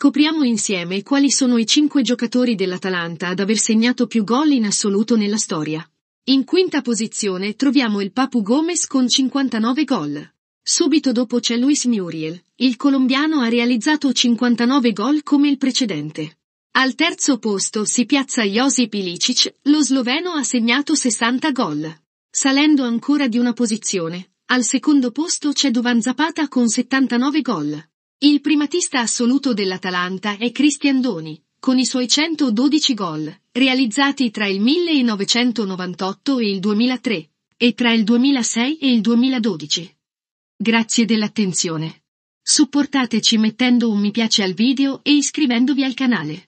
Scopriamo insieme quali sono i cinque giocatori dell'Atalanta ad aver segnato più gol in assoluto nella storia. In quinta posizione troviamo il Papu Gomez con 59 gol. Subito dopo c'è Luis Muriel. Il colombiano ha realizzato 59 gol come il precedente. Al terzo posto si piazza Josip Ilicic, lo sloveno ha segnato 60 gol. Salendo ancora di una posizione, al secondo posto c'è Duvan Zapata con 79 gol. Il primatista assoluto dell'Atalanta è Cristian Doni, con i suoi 112 gol, realizzati tra il 1998 e il 2003, e tra il 2006 e il 2012. Grazie dell'attenzione. Supportateci mettendo un mi piace al video e iscrivendovi al canale.